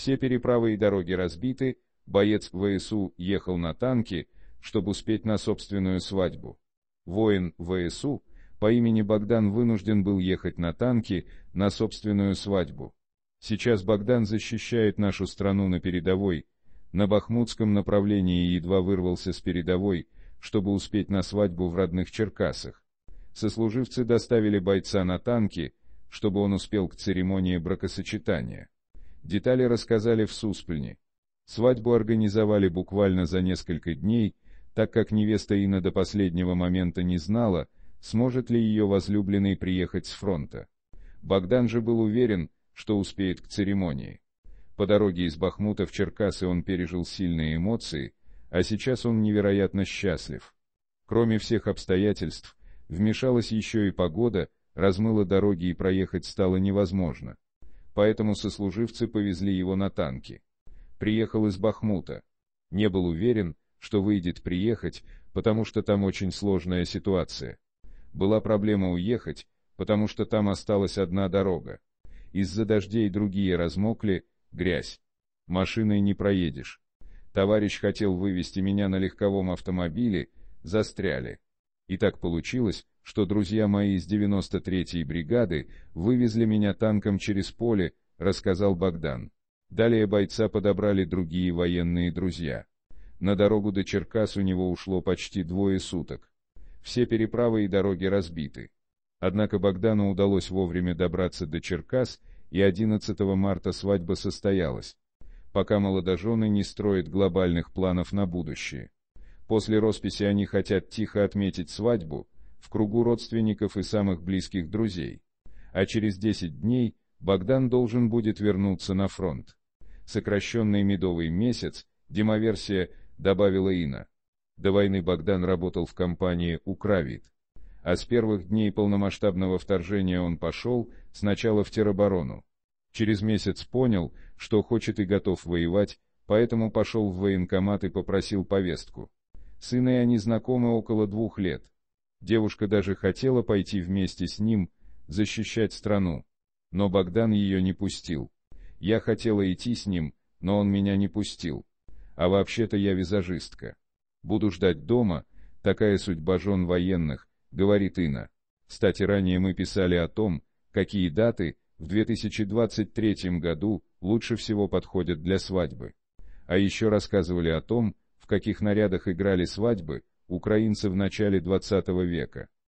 Все переправы и дороги разбиты, боец ВСУ ехал на танке, чтобы успеть на собственную свадьбу. Воин ВСУ по имени Богдан вынужден был ехать на танке на собственную свадьбу. Сейчас Богдан защищает нашу страну на передовой, на бахмутском направлении едва вырвался с передовой, чтобы успеть на свадьбу в родных Черкасах. Сослуживцы доставили бойца на танки, чтобы он успел к церемонии бракосочетания. Детали рассказали в Суспольне. Свадьбу организовали буквально за несколько дней, так как невеста Инна до последнего момента не знала, сможет ли ее возлюбленный приехать с фронта. Богдан же был уверен, что успеет к церемонии. По дороге из Бахмута в Черкасы он пережил сильные эмоции, а сейчас он невероятно счастлив. Кроме всех обстоятельств, вмешалась еще и погода, размыла дороги и проехать стало невозможно поэтому сослуживцы повезли его на танки. Приехал из Бахмута. Не был уверен, что выйдет приехать, потому что там очень сложная ситуация. Была проблема уехать, потому что там осталась одна дорога. Из-за дождей другие размокли, грязь. Машиной не проедешь. Товарищ хотел вывести меня на легковом автомобиле, застряли. И так получилось, что друзья мои из 93-й бригады вывезли меня танком через поле, рассказал Богдан. Далее бойца подобрали другие военные друзья. На дорогу до Черкас у него ушло почти двое суток. Все переправы и дороги разбиты. Однако Богдану удалось вовремя добраться до Черкас, и 11 марта свадьба состоялась, пока молодожены не строят глобальных планов на будущее. После росписи они хотят тихо отметить свадьбу, в кругу родственников и самых близких друзей. А через 10 дней Богдан должен будет вернуться на фронт. Сокращенный медовый месяц, демоверсия, добавила Ина. До войны Богдан работал в компании «Укравит». А с первых дней полномасштабного вторжения он пошел, сначала в тероборону. Через месяц понял, что хочет и готов воевать, поэтому пошел в военкомат и попросил повестку. Сыны они знакомы около двух лет. Девушка даже хотела пойти вместе с ним, защищать страну. Но Богдан ее не пустил. Я хотела идти с ним, но он меня не пустил. А вообще-то я визажистка. Буду ждать дома, такая судьба жен военных, говорит Инна. Кстати, ранее мы писали о том, какие даты в 2023 году лучше всего подходят для свадьбы. А еще рассказывали о том, в каких нарядах играли свадьбы, украинцы в начале XX века.